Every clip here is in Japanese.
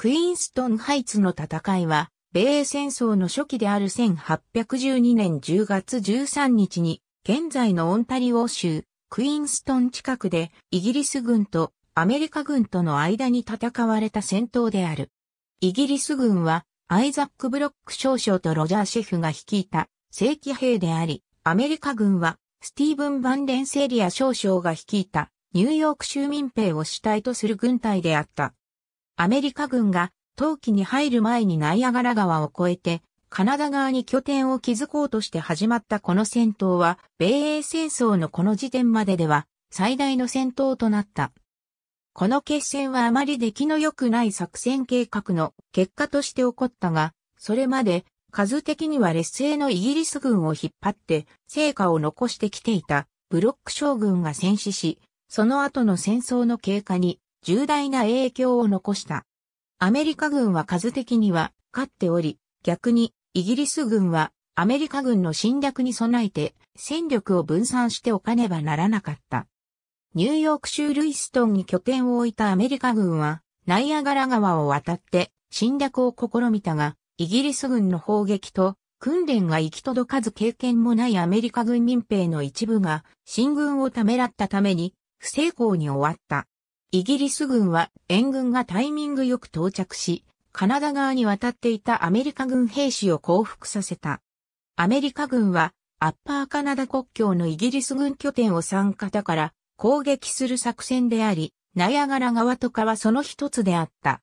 クイーンストンハイツの戦いは、米英戦争の初期である1812年10月13日に、現在のオンタリオ州、クイーンストン近くで、イギリス軍とアメリカ軍との間に戦われた戦闘である。イギリス軍は、アイザック・ブロック少将とロジャー・シェフが率いた正規兵であり、アメリカ軍は、スティーブン・バンデンセリア少将が率いたニューヨーク州民兵を主体とする軍隊であった。アメリカ軍が冬季に入る前にナイアガラ川を越えて、カナダ側に拠点を築こうとして始まったこの戦闘は、米英戦争のこの時点まででは、最大の戦闘となった。この決戦はあまり出来の良くない作戦計画の結果として起こったが、それまで数的には劣勢のイギリス軍を引っ張って成果を残してきていたブロック将軍が戦死し、その後の戦争の経過に重大な影響を残した。アメリカ軍は数的には勝っており、逆にイギリス軍はアメリカ軍の侵略に備えて戦力を分散しておかねばならなかった。ニューヨーク州ルイストンに拠点を置いたアメリカ軍はナイアガラ川を渡って侵略を試みたが、イギリス軍の砲撃と訓練が行き届かず経験もないアメリカ軍民兵の一部が進軍をためらったために不成功に終わった。イギリス軍は援軍がタイミングよく到着し、カナダ側に渡っていたアメリカ軍兵士を降伏させた。アメリカ軍はアッパーカナダ国境のイギリス軍拠点を三方から攻撃する作戦であり、ナヤガラ川とかはその一つであった。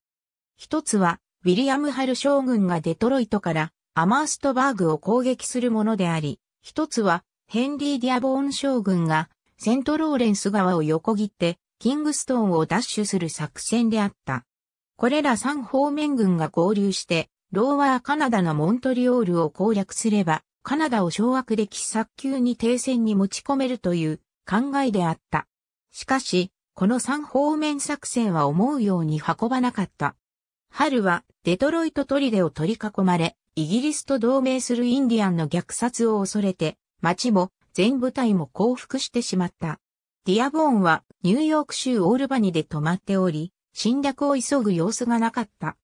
一つは、ウィリアム・ハル将軍がデトロイトからアマーストバーグを攻撃するものであり、一つは、ヘンリー・ディアボーン将軍がセントローレンス川を横切ってキングストーンを奪取する作戦であった。これら3方面軍が合流して、ローワーカナダのモントリオールを攻略すれば、カナダを掌握でき早急に停戦に持ち込めるという考えであった。しかし、この3方面作戦は思うように運ばなかった。春はデトロイトトリデを取り囲まれ、イギリスと同盟するインディアンの虐殺を恐れて、町も全部隊も降伏してしまった。ディアボーンはニューヨーク州オールバニで止まっており、侵略を急ぐ様子がなかった。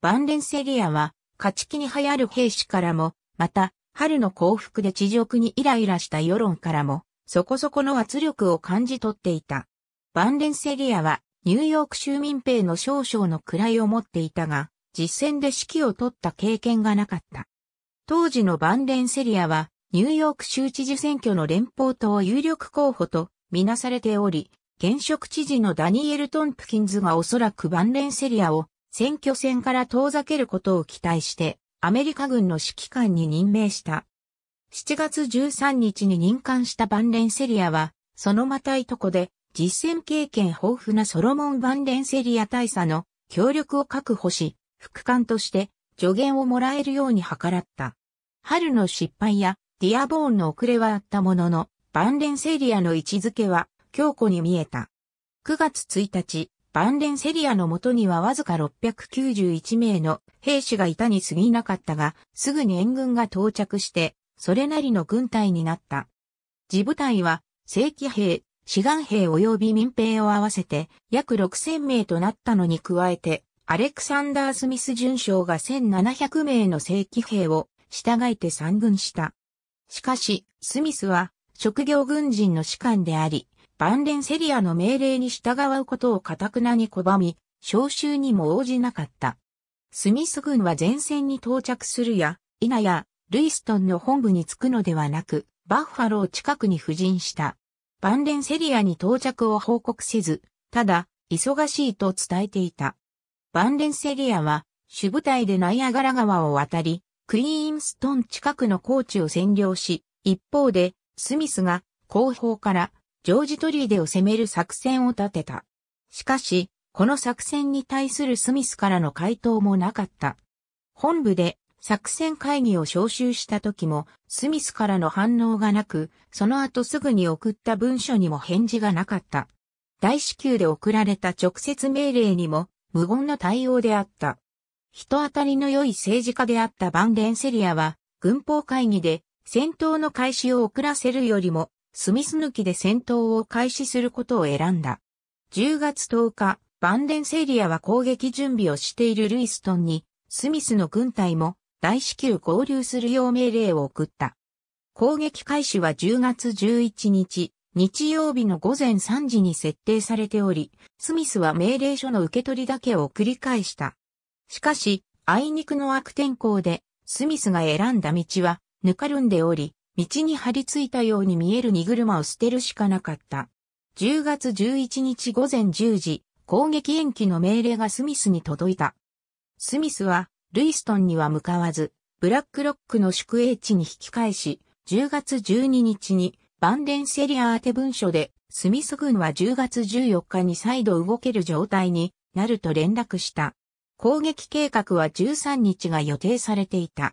バンレンセリアは、勝ち気に流行る兵士からも、また、春の幸福で地上にイライラした世論からも、そこそこの圧力を感じ取っていた。バンレンセリアは、ニューヨーク州民兵の少々の位を持っていたが、実戦で指揮を取った経験がなかった。当時のバンレンセリアは、ニューヨーク州知事選挙の連邦党有力候補とみなされており、現職知事のダニエル・トンプキンズがおそらくバンレンセリアを選挙戦から遠ざけることを期待して、アメリカ軍の指揮官に任命した。7月13日に任官したバンレンセリアは、そのまたいとこで、実戦経験豊富なソロモン・バンレンセリア大佐の協力を確保し、副官として助言をもらえるように計らった。春の失敗やディアボーンの遅れはあったものの、万連セリアの位置づけは強固に見えた。9月1日、万連セリアの元にはわずか691名の兵士がいたに過ぎなかったが、すぐに援軍が到着して、それなりの軍隊になった。自部隊は、正規兵、志願兵及び民兵を合わせて約6000名となったのに加えて、アレクサンダー・スミス准将が1700名の正規兵を従えて参軍した。しかし、スミスは職業軍人の士官であり、万連セリアの命令に従うことをたくなに拒み、召集にも応じなかった。スミス軍は前線に到着するや、いなや、ルイストンの本部に着くのではなく、バッファロー近くに布陣した。万連セリアに到着を報告せず、ただ、忙しいと伝えていた。万連セリアは、主部隊でナイアガラ川を渡り、クイーンストン近くの高地を占領し、一方で、スミスが後方からジョージトリーデを攻める作戦を立てた。しかし、この作戦に対するスミスからの回答もなかった。本部で作戦会議を招集した時も、スミスからの反応がなく、その後すぐに送った文書にも返事がなかった。大至急で送られた直接命令にも、無言の対応であった。人当たりの良い政治家であったバンデンセリアは、軍法会議で戦闘の開始を遅らせるよりも、スミス抜きで戦闘を開始することを選んだ。10月10日、バンデンセリアは攻撃準備をしているルイストンに、スミスの軍隊も大至急合流するよう命令を送った。攻撃開始は10月11日、日曜日の午前3時に設定されており、スミスは命令書の受け取りだけを繰り返した。しかし、あいにくの悪天候で、スミスが選んだ道は、ぬかるんでおり、道に張り付いたように見える荷車を捨てるしかなかった。10月11日午前10時、攻撃延期の命令がスミスに届いた。スミスは、ルイストンには向かわず、ブラックロックの宿営地に引き返し、10月12日に、バンデンセリア宛て文書で、スミス軍は10月14日に再度動ける状態になると連絡した。攻撃計画は13日が予定されていた。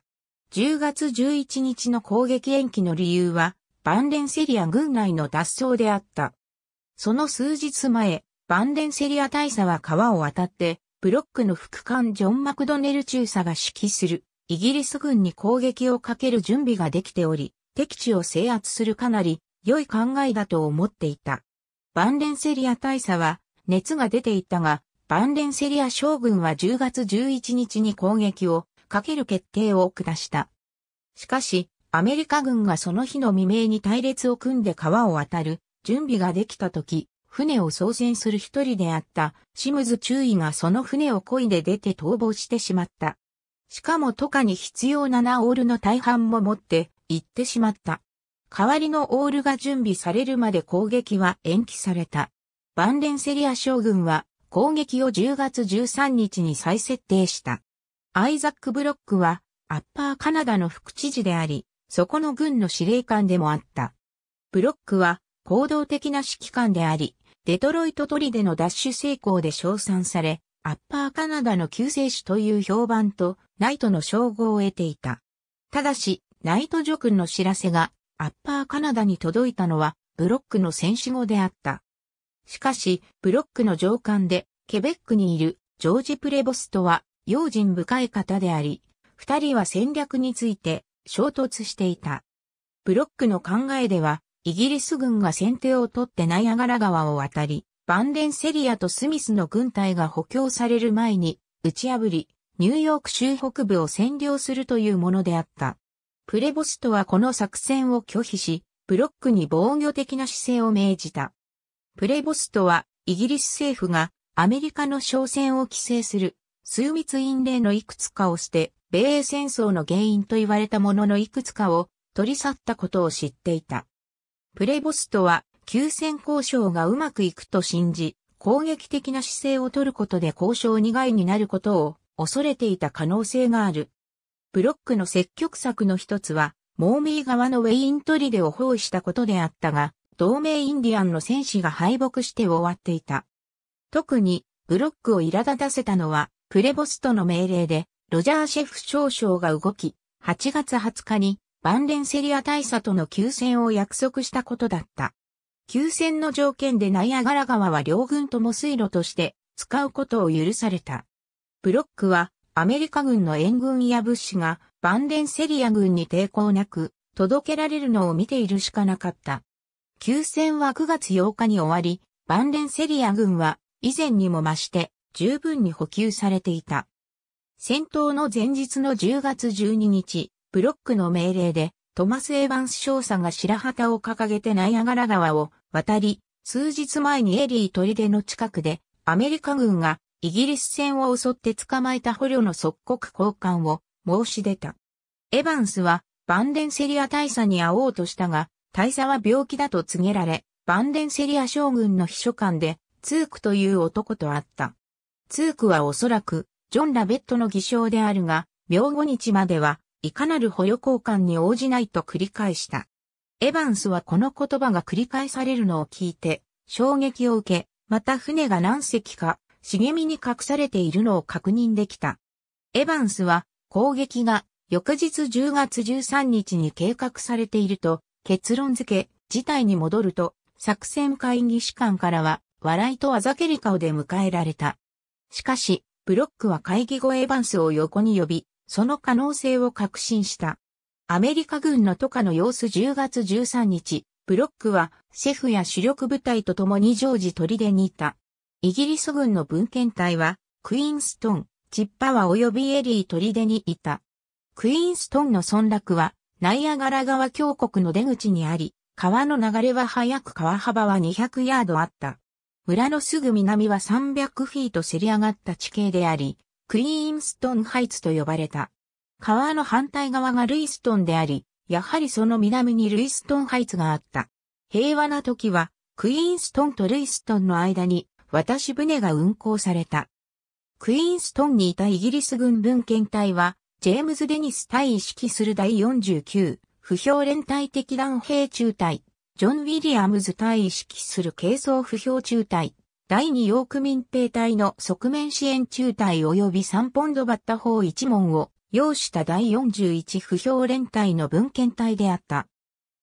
10月11日の攻撃延期の理由は、バンデンセリア軍内の脱走であった。その数日前、バンデンセリア大佐は川を渡って、ブロックの副官ジョン・マクドネル中佐が指揮する、イギリス軍に攻撃をかける準備ができており、敵地を制圧するかなり良い考えだと思っていた。バンデンセリア大佐は熱が出ていたが、バンデンセリア将軍は10月11日に攻撃をかける決定を下した。しかし、アメリカ軍がその日の未明に隊列を組んで川を渡る準備ができた時、船を操船する一人であったシムズ中尉がその船を漕いで出て逃亡してしまった。しかも渡かに必要なナオールの大半も持って行ってしまった。代わりのオールが準備されるまで攻撃は延期された。バンデンセリア将軍は攻撃を10月13日に再設定した。アイザック・ブロックは、アッパーカナダの副知事であり、そこの軍の司令官でもあった。ブロックは、行動的な指揮官であり、デトロイト砦のダッシュ成功で称賛され、アッパーカナダの救世主という評判と、ナイトの称号を得ていた。ただし、ナイト諸君の知らせが、アッパーカナダに届いたのは、ブロックの戦死後であった。しかし、ブロックの上官で、ケベックにいるジョージ・プレボストは、用心深い方であり、二人は戦略について衝突していた。ブロックの考えでは、イギリス軍が先手を取ってナイアガラ川を渡り、バンデンセリアとスミスの軍隊が補強される前に、打ち破り、ニューヨーク州北部を占領するというものであった。プレボストはこの作戦を拒否し、ブロックに防御的な姿勢を命じた。プレボストは、イギリス政府がアメリカの商船を規制する数密因例のいくつかをして、米英戦争の原因と言われたもののいくつかを取り去ったことを知っていた。プレボストは、休戦交渉がうまくいくと信じ、攻撃的な姿勢を取ることで交渉に害になることを恐れていた可能性がある。ブロックの積極策の一つは、モーミー側のウェイントリデを包囲したことであったが、同盟インディアンの戦士が敗北して終わっていた。特に、ブロックを苛立たせたのは、プレボストの命令で、ロジャーシェフ少将が動き、8月20日に、バンデンセリア大佐との休戦を約束したことだった。休戦の条件でナイアガラ川は両軍とも水路として使うことを許された。ブロックはアメリカ軍の援軍や物資がバンデンセリア軍に抵抗なく届けられるのを見ているしかなかった。休戦は9月8日に終わり、バンデンセリア軍は以前にも増して十分に補給されていた。戦闘の前日の10月12日、ブロックの命令で、トマス・エヴァンス少佐が白旗を掲げてナイアガラ川を渡り、数日前にエリー砦の近くで、アメリカ軍がイギリス船を襲って捕まえた捕虜の即刻交換を申し出た。エヴァンスはバンデンセリア大佐に会おうとしたが、大佐は病気だと告げられ、バンデンセリア将軍の秘書官で、ツークという男と会った。ツークはおそらく、ジョン・ラベットの偽証であるが、明後日までは、いかなる捕虜交換に応じないと繰り返した。エヴァンスはこの言葉が繰り返されるのを聞いて、衝撃を受け、また船が何隻か、茂みに隠されているのを確認できた。エヴァンスは、攻撃が、翌日10月13日に計画されていると、結論付け、事態に戻ると、作戦会議士官からは、笑いとあざけり顔で迎えられた。しかし、ブロックは会議後エヴァンスを横に呼び、その可能性を確信した。アメリカ軍の渡下の様子10月13日、ブロックはシェフや主力部隊と共に常時砦にいた。イギリス軍の文献隊は、クイーンストン、チッパワ及びエリー砦にいた。クイーンストンの村落は、ナイアガラ川峡谷の出口にあり、川の流れは速く川幅は200ヤードあった。村のすぐ南は300フィートせり上がった地形であり、クリーンストンハイツと呼ばれた。川の反対側がルイストンであり、やはりその南にルイストンハイツがあった。平和な時は、クイーンストンとルイストンの間に渡し船が運航された。クイーンストンにいたイギリス軍文献隊は、ジェームズ・デニス隊意識する第49、不評連隊的弾兵中隊ジョン・ウィリアムズ隊意識する軽装不評中隊、第2ヨーク民兵隊の側面支援中隊及び3ポンドバッタ砲1門を要した第41不評連隊の文献隊であった。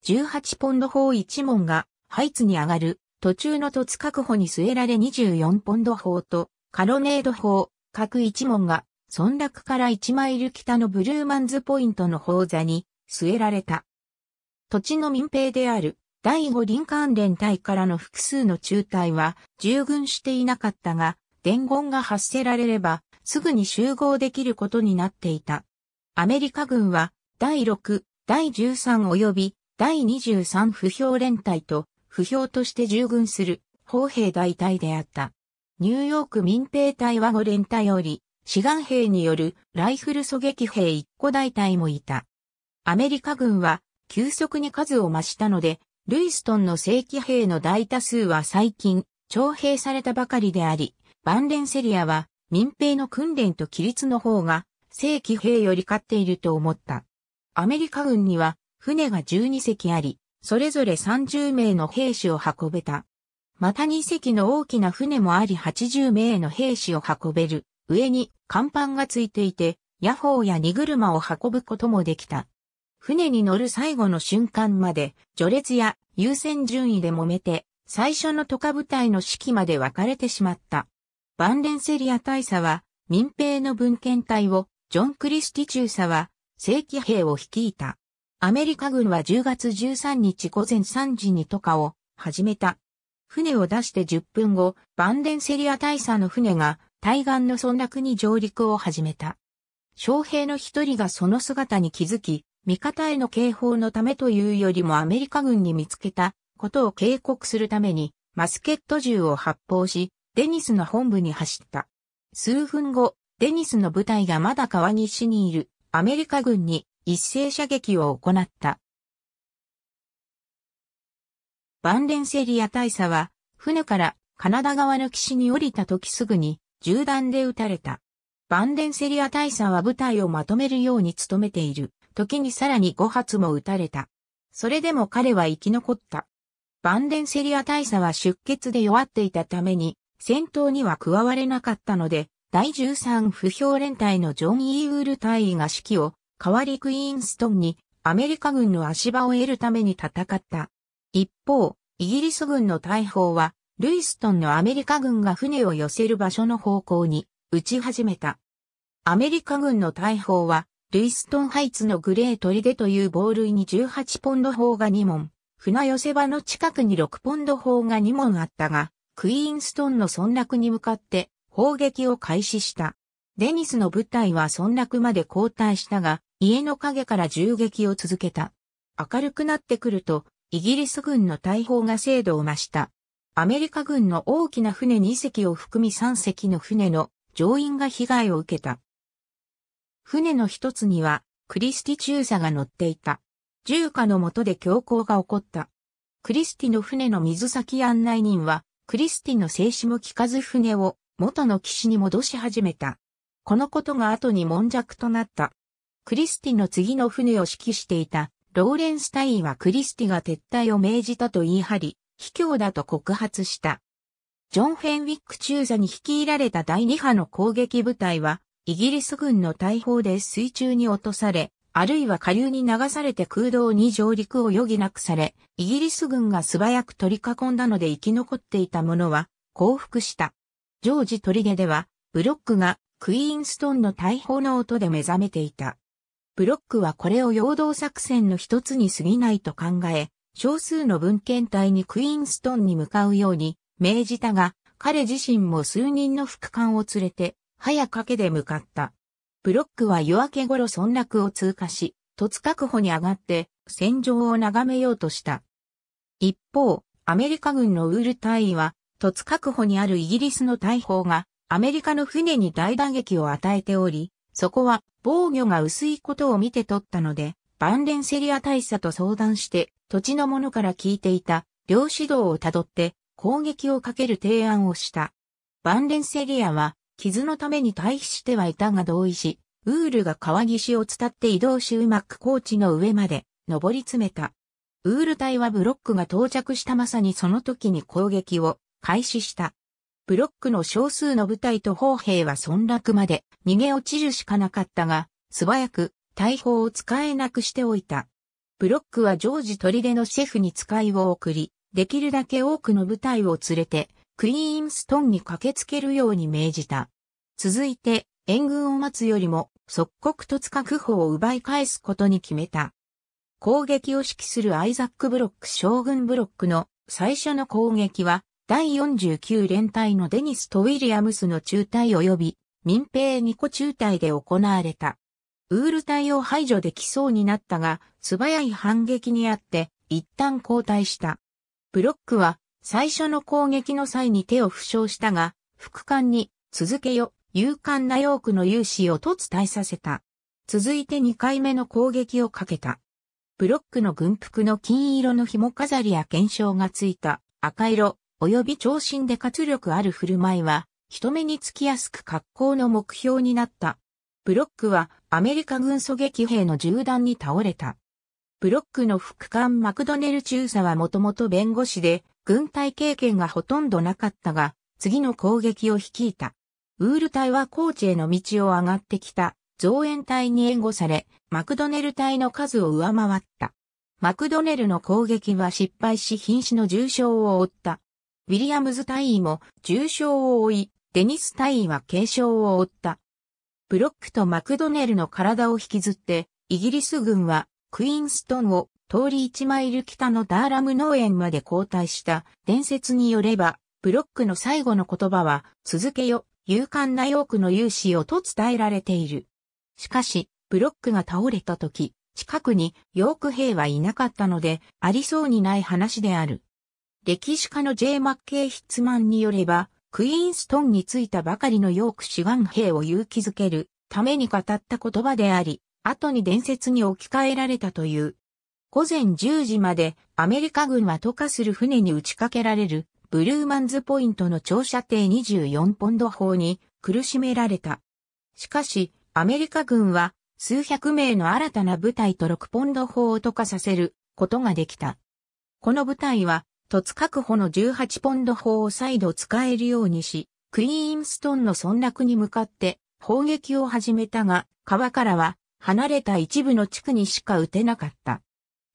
18ポンド砲1門がハイツに上がる途中の突確保に据えられ24ポンド砲とカロネード砲各1門が村落から1マイル北のブルーマンズポイントの砲座に据えられた。土地の民兵である第5林関連隊からの複数の中隊は従軍していなかったが、伝言が発せられれば、すぐに集合できることになっていた。アメリカ軍は、第6、第13及び第23不評連隊と、不評として従軍する、砲兵大隊であった。ニューヨーク民兵隊は五連隊より、志願兵によるライフル狙撃兵1個大隊もいた。アメリカ軍は、急速に数を増したので、ルイストンの正規兵の大多数は最近、徴兵されたばかりであり、バンレンセリアは民兵の訓練と規律の方が正規兵より勝っていると思った。アメリカ軍には船が12隻あり、それぞれ30名の兵士を運べた。また2隻の大きな船もあり80名の兵士を運べる。上に甲板がついていて、ヤホーや荷車を運ぶこともできた。船に乗る最後の瞬間まで、序列や優先順位で揉めて、最初の渡河部隊の指揮まで分かれてしまった。バンデンセリア大佐は、民兵の文献隊を、ジョン・クリスティ中佐は、正規兵を率いた。アメリカ軍は10月13日午前3時に渡河を始めた。船を出して10分後、バンデンセリア大佐の船が対岸の村落に上陸を始めた。将兵の一人がその姿に気づき、味方への警報のためというよりもアメリカ軍に見つけたことを警告するためにマスケット銃を発砲し、デニスの本部に走った。数分後、デニスの部隊がまだ川西にいるアメリカ軍に一斉射撃を行った。バンデンセリア大佐は、船からカナダ側の岸に降りた時すぐに銃弾で撃たれた。バンデンセリア大佐は部隊をまとめるように努めている。時にさらに5発も撃たれた。それでも彼は生き残った。バンデンセリア大佐は出血で弱っていたために、戦闘には加われなかったので、第13不評連隊のジョン・イーウール大尉が指揮を、代わりクイーンストンにアメリカ軍の足場を得るために戦った。一方、イギリス軍の大砲は、ルイストンのアメリカ軍が船を寄せる場所の方向に撃ち始めた。アメリカ軍の大砲はルイストンハイツのグレートリデというボールに18ポンド砲が2門、船寄せ場の近くに6ポンド砲が2門あったが、クイーンストンの村落に向かって砲撃を開始した。デニスの部隊は村落まで後退したが、家の陰から銃撃を続けた。明るくなってくると、イギリス軍の大砲が精度を増した。アメリカ軍の大きな船2隻を含み3隻の船の乗員が被害を受けた。船の一つには、クリスティ中佐が乗っていた。重火の下で強行が起こった。クリスティの船の水先案内人は、クリスティの静止も聞かず船を元の岸に戻し始めた。このことが後に悶弱となった。クリスティの次の船を指揮していたローレンスタインはクリスティが撤退を命じたと言い張り、卑怯だと告発した。ジョン・フェンウィック中佐に率いられた第二波の攻撃部隊は、イギリス軍の大砲で水中に落とされ、あるいは下流に流されて空洞に上陸を余儀なくされ、イギリス軍が素早く取り囲んだので生き残っていた者は降伏した。ジョージトリゲでは、ブロックがクイーンストンの大砲の音で目覚めていた。ブロックはこれを陽動作戦の一つに過ぎないと考え、少数の文献隊にクイーンストンに向かうように命じたが、彼自身も数人の副官を連れて早かけで向かった。ブロックは夜明け頃村落を通過し、突確保に上がって戦場を眺めようとした。一方、アメリカ軍のウール隊員は、突確保にあるイギリスの大砲がアメリカの船に大打撃を与えており、そこは防御が薄いことを見て取ったので、万連セリア大佐と相談して土地の者から聞いていた両指導をたどって攻撃をかける提案をした。バンレンセリアは傷のために退避してはいたが同意し、ウールが川岸を伝って移動しうまく高地の上まで登り詰めた。ウール隊はブロックが到着したまさにその時に攻撃を開始した。ブロックの少数の部隊と砲兵は村落まで逃げ落ちるしかなかったが、素早く大砲を使えなくしておいた。ブロックは常時砦のシェフに使いを送り、できるだけ多くの部隊を連れてクイーンストンに駆けつけるように命じた。続いて、援軍を待つよりも、即刻突区保を奪い返すことに決めた。攻撃を指揮するアイザック・ブロック将軍ブロックの最初の攻撃は、第49連隊のデニスとウィリアムスの中隊及び民兵2個中隊で行われた。ウール隊を排除できそうになったが、素早い反撃にあって、一旦後退した。ブロックは最初の攻撃の際に手を負傷したが、副官に、続けよ、勇敢なヨークの勇士をと伝えさせた。続いて2回目の攻撃をかけた。ブロックの軍服の金色の紐飾りや検証がついた赤色及び長身で活力ある振る舞いは人目につきやすく格好の目標になった。ブロックはアメリカ軍狙撃兵の銃弾に倒れた。ブロックの副官マクドネル中佐はもともと弁護士で軍隊経験がほとんどなかったが、次の攻撃を率いた。ウール隊は高チへの道を上がってきた、増援隊に援護され、マクドネル隊の数を上回った。マクドネルの攻撃は失敗し瀕死の重傷を負った。ウィリアムズ隊員も重傷を負い、デニス隊員は軽傷を負った。ブロックとマクドネルの体を引きずって、イギリス軍はクイーンストンを通り1マイル北のダーラム農園まで交代した伝説によれば、ブロックの最後の言葉は、続けよ、勇敢なヨークの勇士をと伝えられている。しかし、ブロックが倒れた時、近くにヨーク兵はいなかったので、ありそうにない話である。歴史家の J. マッケイ・ヒッツマンによれば、クイーンストンに着いたばかりのヨーク志願兵を勇気づけるために語った言葉であり、後に伝説に置き換えられたという。午前10時までアメリカ軍は渡かする船に打ちかけられるブルーマンズポイントの長射程24ポンド砲に苦しめられた。しかし、アメリカ軍は数百名の新たな部隊と6ポンド砲を渡かさせることができた。この部隊は、突確保の18ポンド砲を再度使えるようにし、クイーンストンの村落に向かって砲撃を始めたが、川からは離れた一部の地区にしか撃てなかった。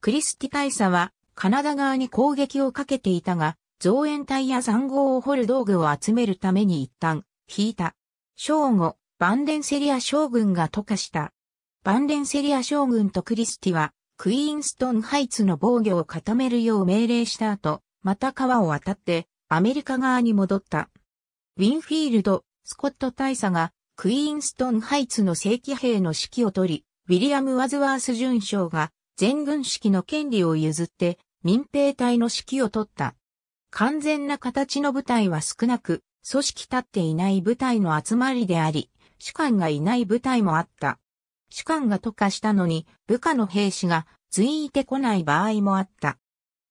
クリスティ大佐はカナダ側に攻撃をかけていたが、造園隊や塹壕を掘る道具を集めるために一旦引いた。正午、バンデンセリア将軍が渡化した。バンデンセリア将軍とクリスティは、クイーンストンハイツの防御を固めるよう命令した後、また川を渡って、アメリカ側に戻った。ウィンフィールド、スコット大佐が、クイーンストンハイツの正規兵の指揮を取り、ウィリアム・ワズワース准将が、全軍指揮の権利を譲って民兵隊の指揮を取った。完全な形の部隊は少なく、組織立っていない部隊の集まりであり、主官がいない部隊もあった。主官が渡化したのに、部下の兵士が随いてこない場合もあった。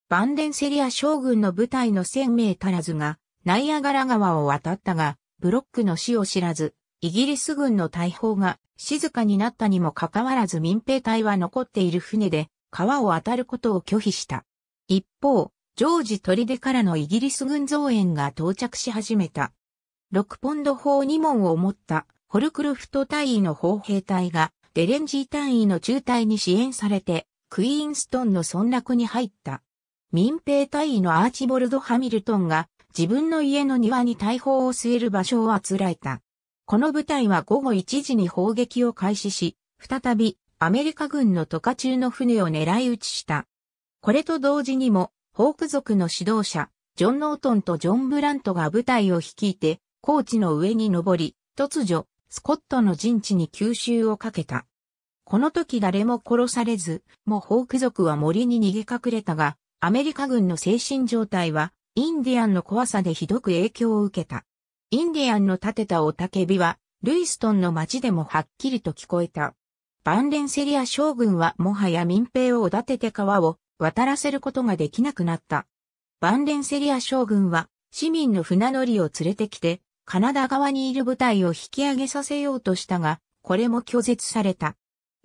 バンデンセリア将軍の部隊の1000名足らずが、ナイアガラ川を渡ったが、ブロックの死を知らず、イギリス軍の大砲が静かになったにもかかわらず民兵隊は残っている船で川を渡ることを拒否した。一方、ジョージ砦からのイギリス軍増援が到着し始めた。6ポンド砲2門を持ったホルクルフト隊員の砲兵隊がデレンジー隊員の中隊に支援されてクイーンストンの村落に入った。民兵隊員のアーチボルド・ハミルトンが自分の家の庭に大砲を据える場所をあつらえた。この部隊は午後1時に砲撃を開始し、再びアメリカ軍の渡河中の船を狙い撃ちした。これと同時にも、ホーク族の指導者、ジョン・ノートンとジョン・ブラントが部隊を率いて、高地の上に登り、突如、スコットの陣地に吸収をかけた。この時誰も殺されず、もホーク族は森に逃げ隠れたが、アメリカ軍の精神状態は、インディアンの怖さでひどく影響を受けた。インディアンの立てた雄たけびは、ルイストンの街でもはっきりと聞こえた。バンレンセリア将軍はもはや民兵をおだてて川を渡らせることができなくなった。バンレンセリア将軍は市民の船乗りを連れてきて、カナダ側にいる部隊を引き上げさせようとしたが、これも拒絶された。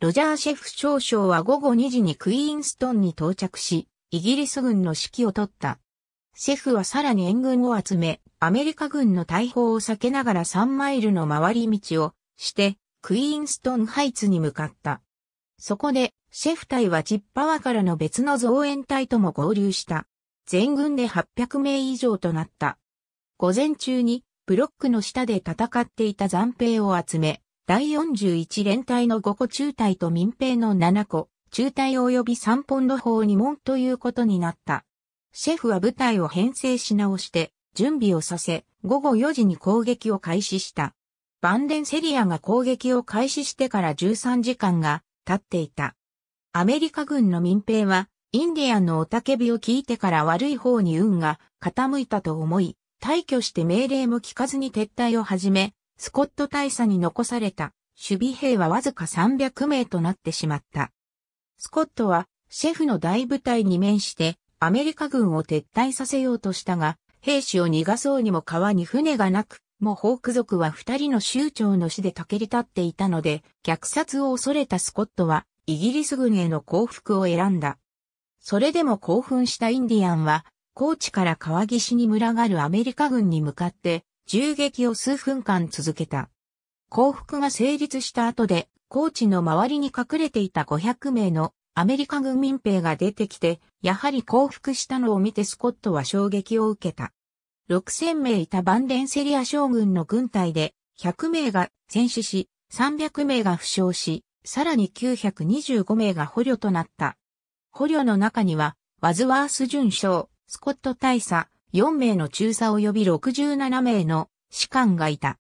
ロジャー・シェフ少将は午後2時にクイーンストンに到着し、イギリス軍の指揮を取った。シェフはさらに援軍を集め、アメリカ軍の大砲を避けながら3マイルの回り道をして、クイーンストンハイツに向かった。そこで、シェフ隊はチッパワからの別の増援隊とも合流した。全軍で800名以上となった。午前中に、ブロックの下で戦っていた残兵を集め、第41連隊の5個中隊と民兵の7個、中隊及び3ポンド砲2門ということになった。シェフは部隊を編成し直して、準備をさせ、午後4時に攻撃を開始した。バンデンセリアが攻撃を開始してから13時間が経っていた。アメリカ軍の民兵は、インディアンの雄たけびを聞いてから悪い方に運が傾いたと思い、退去して命令も聞かずに撤退を始め、スコット大佐に残された守備兵はわずか300名となってしまった。スコットはシェフの大部隊に面してアメリカ軍を撤退させようとしたが、兵士を逃がそうにも川に船がなく、もうホーク族は二人の州長の死でたけり立っていたので、虐殺を恐れたスコットは、イギリス軍への降伏を選んだ。それでも興奮したインディアンは、高知から川岸に群がるアメリカ軍に向かって、銃撃を数分間続けた。降伏が成立した後で、高知の周りに隠れていた500名のアメリカ軍民兵が出てきて、やはり降伏したのを見てスコットは衝撃を受けた。6000名いたバンデンセリア将軍の軍隊で、100名が戦死し、300名が負傷し、さらに925名が捕虜となった。捕虜の中には、ワズワース巡将、スコット大佐、4名の中佐及び67名の士官がいた。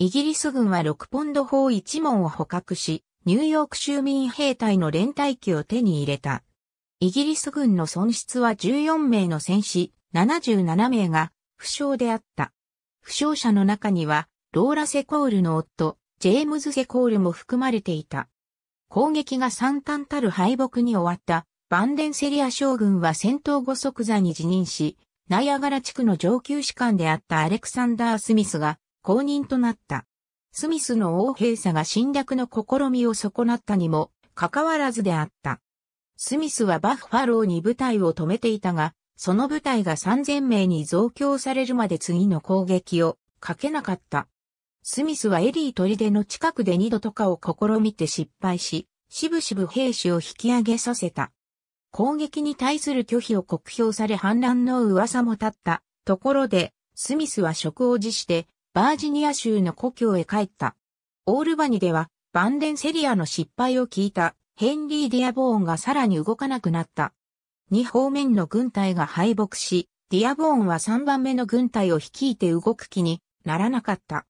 イギリス軍は6ポンド砲1門を捕獲し、ニューヨーク州民兵隊の連隊機を手に入れた。イギリス軍の損失は14名の戦士、77名が負傷であった。負傷者の中には、ローラ・セコールの夫、ジェームズ・セコールも含まれていた。攻撃が惨憺たる敗北に終わったバンデンセリア将軍は戦闘後即座に辞任し、ナイアガラ地区の上級士官であったアレクサンダー・スミスが公認となった。スミスの王兵鎖が侵略の試みを損なったにも、かかわらずであった。スミスはバッファローに部隊を止めていたが、その部隊が3000名に増強されるまで次の攻撃をかけなかった。スミスはエリー砦の近くで二度とかを試みて失敗し、しぶしぶ兵士を引き上げさせた。攻撃に対する拒否を酷評され反乱の噂も立ったところで、スミスは職を辞してバージニア州の故郷へ帰った。オールバニでは、バンデンセリアの失敗を聞いたヘンリー・ディアボーンがさらに動かなくなった。二方面の軍隊が敗北し、ディアボーンは三番目の軍隊を率いて動く気にならなかった。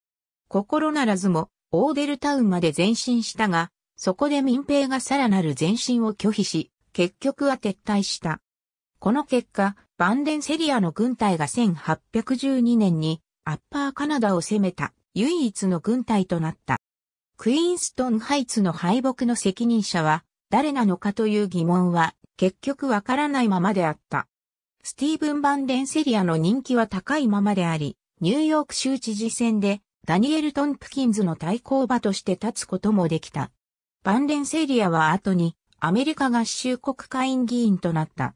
心ならずも、オーデルタウンまで前進したが、そこで民兵がさらなる前進を拒否し、結局は撤退した。この結果、バンデンセリアの軍隊が1812年にアッパーカナダを攻めた唯一の軍隊となった。クイーンストンハイツの敗北の責任者は誰なのかという疑問は結局わからないままであった。スティーブン・バンデンセリアの人気は高いままであり、ニューヨーク州知事選でダニエル・トンプキンズの対抗馬として立つこともできた。バンデンセリアは後にアメリカ合衆国会員議員となった。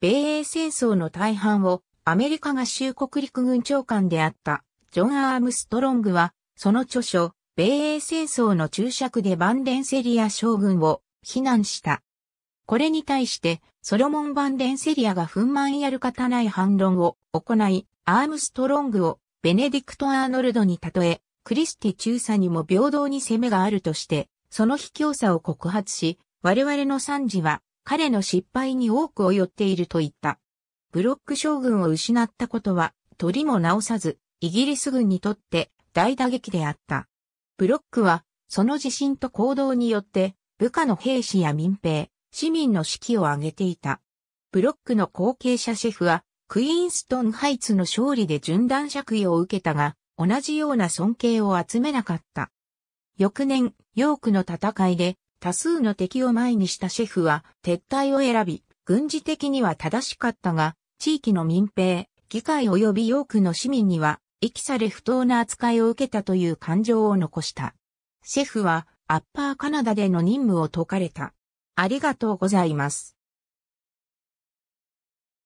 米英戦争の大半をアメリカ合衆国陸軍長官であったジョン・アームストロングは、その著書、米英戦争の注釈でバンデンセリア将軍を非難した。これに対して、ソロモン・バンデンセリアが憤懣やる方ない反論を行い、アームストロングをベネディクト・アーノルドに例え、クリスティ中佐にも平等に攻めがあるとして、その卑怯さを告発し、我々の惨事は彼の失敗に多く及っていると言った。ブロック将軍を失ったことは、取りも直さず、イギリス軍にとって大打撃であった。ブロックは、その自信と行動によって、部下の兵士や民兵、市民の士気を上げていた。ブロックの後継者シェフは、クイーンストンハイツの勝利で順断借位を受けたが、同じような尊敬を集めなかった。翌年、ヨークの戦いで、多数の敵を前にしたシェフは、撤退を選び、軍事的には正しかったが、地域の民兵、議会及び多くの市民には、遺棄され不当な扱いを受けたという感情を残した。シェフは、アッパーカナダでの任務を解かれた。ありがとうございます。